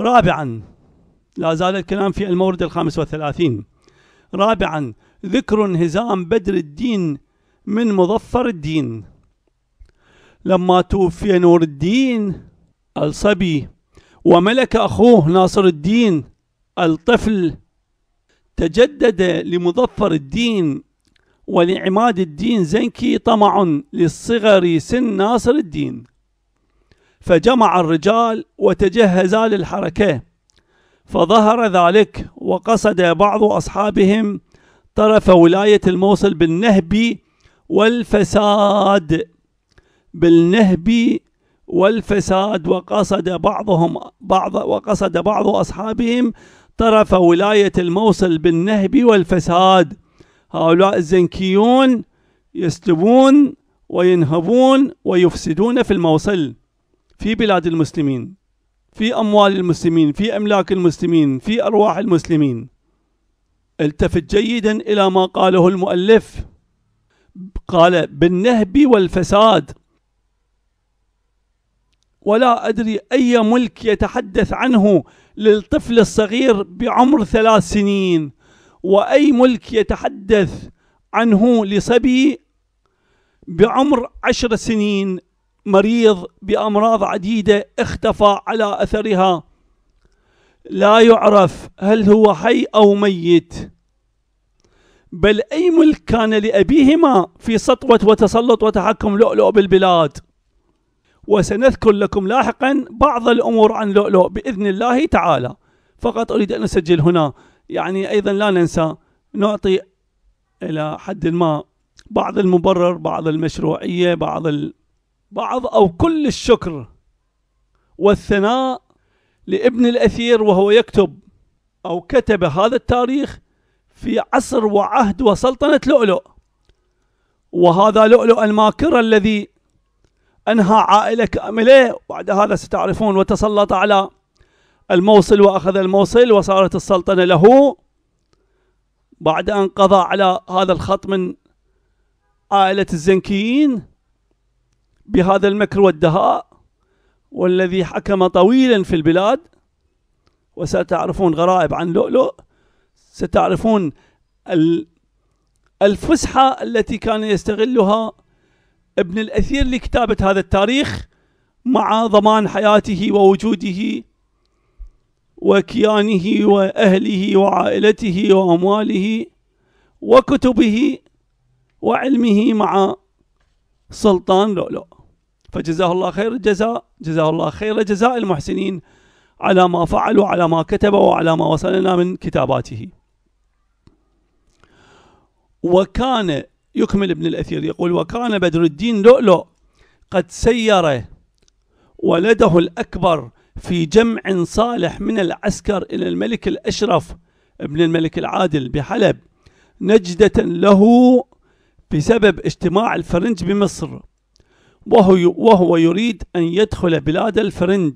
رابعا لا زال الكلام في المورد الخامس والثلاثين رابعا ذكر انهزام بدر الدين من مظفر الدين لما توفي نور الدين الصبي وملك أخوه ناصر الدين الطفل تجدد لمظفر الدين ولعماد الدين زنكي طمع للصغر سن ناصر الدين فجمع الرجال وتجهزا للحركة فظهر ذلك وقصد بعض أصحابهم طرف ولاية الموصل بالنهب والفساد بالنهب والفساد وقصد بعضهم بعض وقصد بعض أصحابهم طرف ولاية الموصل بالنهب والفساد هؤلاء الزنكيون يسلبون وينهبون ويفسدون في الموصل في بلاد المسلمين في أموال المسلمين في أملاك المسلمين في أرواح المسلمين التفت جيدا إلى ما قاله المؤلف قال بالنهب والفساد ولا أدري أي ملك يتحدث عنه للطفل الصغير بعمر ثلاث سنين وأي ملك يتحدث عنه لصبي بعمر عشر سنين مريض بأمراض عديدة اختفى على أثرها لا يعرف هل هو حي أو ميت بل أي ملك كان لأبيهما في سطوة وتسلط وتحكم لؤلؤ بالبلاد وسنذكر لكم لاحقا بعض الأمور عن لؤلؤ بإذن الله تعالى فقط أريد أن أسجل هنا يعني أيضا لا ننسى نعطي إلى حد ما بعض المبرر بعض المشروعية بعض ال بعض أو كل الشكر والثناء لابن الأثير وهو يكتب أو كتب هذا التاريخ في عصر وعهد وسلطنة لؤلؤ وهذا لؤلؤ الماكر الذي أنهى عائلة كاملة بعد هذا ستعرفون وتسلط على الموصل وأخذ الموصل وصارت السلطنة له بعد أن قضى على هذا الخط من عائلة الزنكيين بهذا المكر والدهاء والذي حكم طويلا في البلاد وستعرفون غرائب عن لؤلؤ ستعرفون الفسحة التي كان يستغلها ابن الأثير لكتابة هذا التاريخ مع ضمان حياته ووجوده وكيانه وأهله وعائلته وأمواله وكتبه وعلمه مع سلطان لؤلؤ فجزاه الله خير الجزاء جزاه الله خير جزاء المحسنين على ما فعل وعلى ما كتب وعلى ما وصلنا من كتاباته وكان يكمل ابن الأثير يقول وكان بدر الدين لؤلؤ قد سير ولده الأكبر في جمع صالح من العسكر إلى الملك الأشرف ابن الملك العادل بحلب نجدة له بسبب اجتماع الفرنج بمصر وهو, وهو يريد أن يدخل بلاد الفرنج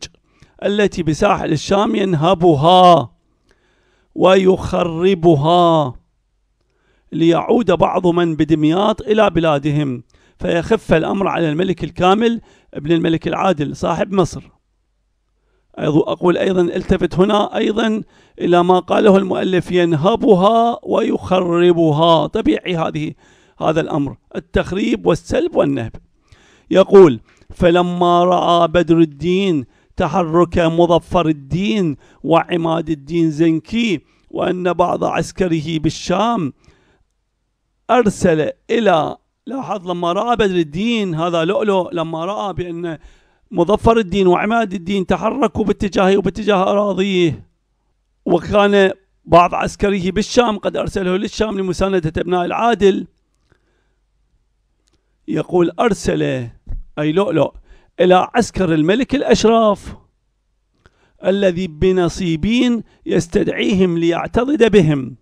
التي بساحل الشام ينهبها ويخربها ليعود بعض من بدمياط إلى بلادهم فيخف الأمر على الملك الكامل ابن الملك العادل صاحب مصر أقول أيضا التفت هنا أيضا إلى ما قاله المؤلف ينهبها ويخربها طبيعي هذه هذا الأمر التخريب والسلب والنهب يقول فلما رأى بدر الدين تحرك مظفر الدين وعماد الدين زنكي وأن بعض عسكره بالشام أرسل إلى لاحظ لما رأى بدر الدين هذا لؤلؤ لما رأى بأن مظفر الدين وعماد الدين تحركوا باتجاهه وباتجاه أراضيه وكان بعض عسكريه بالشام قد أرسله للشام لمساندة ابناء العادل يقول أرسل أي لؤلؤ إلى عسكر الملك الأشراف الذي بنصيبين يستدعيهم ليعتضد بهم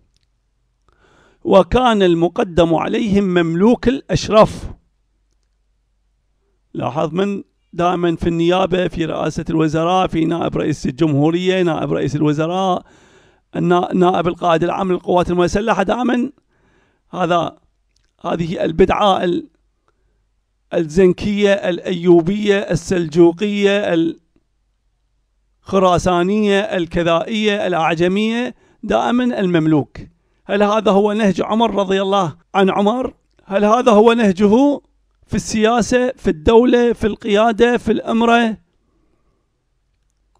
وكان المقدم عليهم مملوك الأشراف لاحظ من دائما في النيابة في رئاسة الوزراء في نائب رئيس الجمهورية نائب رئيس الوزراء نائب القائد العام للقوات المسلحة دائما هذا هذه البدعة الزنكية الأيوبية السلجوقية الخراسانية الكذائية الأعجمية دائما المملوك هل هذا هو نهج عمر رضي الله عن عمر هل هذا هو نهجه في السياسة في الدولة في القيادة في الأمرة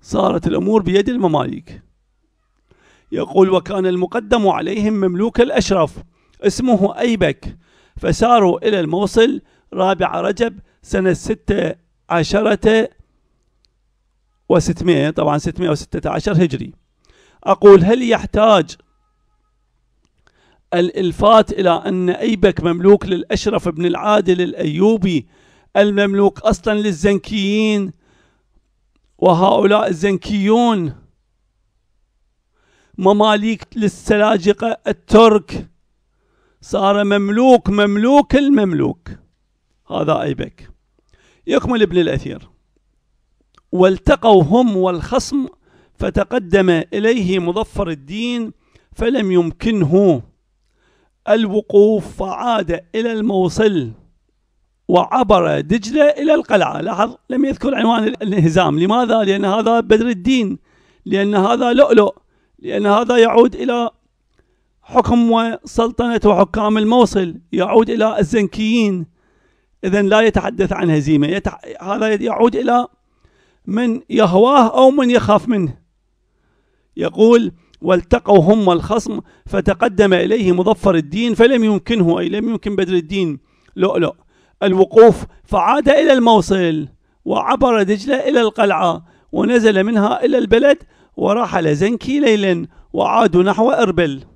صارت الأمور بيد المماليك يقول وكان المقدم عليهم مملوك الأشرف اسمه أيبك فساروا إلى الموصل رابع رجب سنة ستة عشرة وستمائة طبعا ستمائة وستة عشر هجري أقول هل يحتاج الإلفات إلى أن أيبك مملوك للأشرف بن العادل الأيوبي المملوك أصلا للزنكيين وهؤلاء الزنكيون مماليك للسلاجقة الترك صار مملوك مملوك المملوك هذا أيبك يكمل ابن الأثير والتقوا هم والخصم فتقدم إليه مظفر الدين فلم يمكنه الوقوف فعاد إلى الموصل وعبر دجلة إلى القلعة لاحظ لم يذكر عنوان الانهزام لماذا؟ لأن هذا بدر الدين لأن هذا لؤلؤ لأن هذا يعود إلى حكم وسلطنة وحكام الموصل يعود إلى الزنكيين إذا لا يتحدث عن هزيمة يتح... هذا يعود إلى من يهواه أو من يخاف منه يقول والتقوا هم الخصم فتقدم إليه مظفر الدين فلم يمكنه أي لم يمكن بدر الدين لؤلؤ الوقوف فعاد إلى الموصل وعبر دجلة إلى القلعة ونزل منها إلى البلد ورحل زنكي ليلا وعادوا نحو إربل